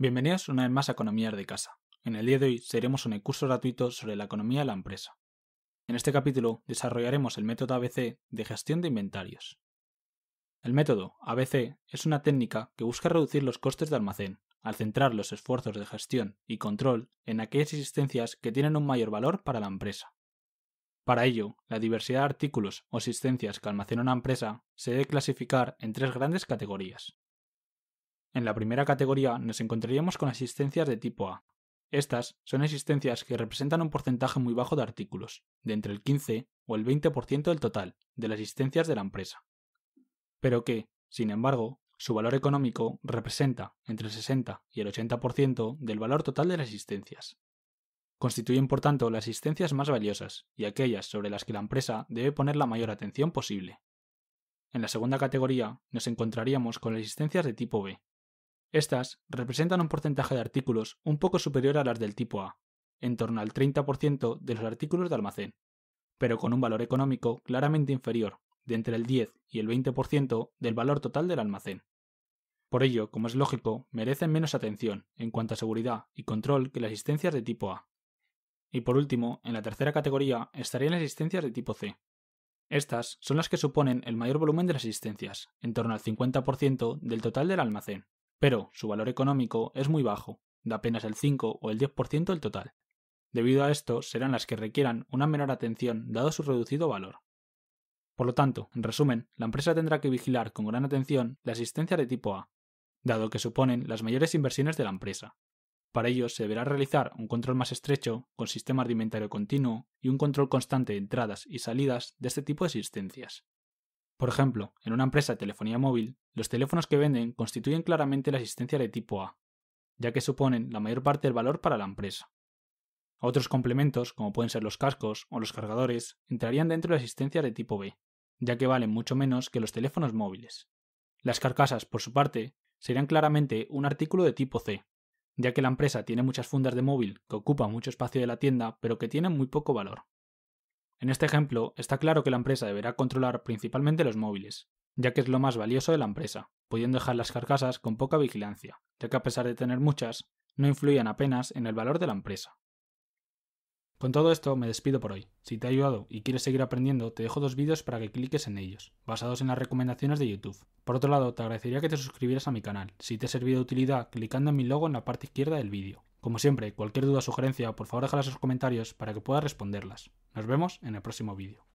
Bienvenidos una vez más a Economía de Casa. En el día de hoy seremos un curso gratuito sobre la economía de la empresa. En este capítulo desarrollaremos el método ABC de gestión de inventarios. El método ABC es una técnica que busca reducir los costes de almacén, al centrar los esfuerzos de gestión y control en aquellas existencias que tienen un mayor valor para la empresa. Para ello, la diversidad de artículos o existencias que almacena una empresa se debe clasificar en tres grandes categorías, en la primera categoría nos encontraríamos con asistencias de tipo A. Estas son existencias que representan un porcentaje muy bajo de artículos, de entre el 15 o el 20% del total de las existencias de la empresa. Pero que, sin embargo, su valor económico representa entre el 60 y el 80% del valor total de las existencias. Constituyen, por tanto, las existencias más valiosas y aquellas sobre las que la empresa debe poner la mayor atención posible. En la segunda categoría nos encontraríamos con las existencias de tipo B, estas representan un porcentaje de artículos un poco superior a las del tipo A, en torno al 30% de los artículos de almacén, pero con un valor económico claramente inferior, de entre el 10 y el 20% del valor total del almacén. Por ello, como es lógico, merecen menos atención en cuanto a seguridad y control que las existencias de tipo A. Y por último, en la tercera categoría estarían las existencias de tipo C. Estas son las que suponen el mayor volumen de las existencias, en torno al 50% del total del almacén, pero su valor económico es muy bajo, de apenas el 5 o el 10% del total. Debido a esto, serán las que requieran una menor atención dado su reducido valor. Por lo tanto, en resumen, la empresa tendrá que vigilar con gran atención la asistencia de tipo A, dado que suponen las mayores inversiones de la empresa. Para ello, se deberá realizar un control más estrecho con sistema de continuo y un control constante de entradas y salidas de este tipo de existencias. Por ejemplo, en una empresa de telefonía móvil, los teléfonos que venden constituyen claramente la asistencia de tipo A, ya que suponen la mayor parte del valor para la empresa. Otros complementos, como pueden ser los cascos o los cargadores, entrarían dentro de la asistencia de tipo B, ya que valen mucho menos que los teléfonos móviles. Las carcasas, por su parte, serían claramente un artículo de tipo C, ya que la empresa tiene muchas fundas de móvil que ocupan mucho espacio de la tienda pero que tienen muy poco valor. En este ejemplo, está claro que la empresa deberá controlar principalmente los móviles, ya que es lo más valioso de la empresa, pudiendo dejar las carcasas con poca vigilancia, ya que a pesar de tener muchas, no influyen apenas en el valor de la empresa. Con todo esto me despido por hoy. Si te ha ayudado y quieres seguir aprendiendo, te dejo dos vídeos para que cliques en ellos, basados en las recomendaciones de YouTube. Por otro lado, te agradecería que te suscribieras a mi canal, si te ha servido de utilidad, clicando en mi logo en la parte izquierda del vídeo. Como siempre, cualquier duda o sugerencia, por favor déjalas en los comentarios para que pueda responderlas. Nos vemos en el próximo vídeo.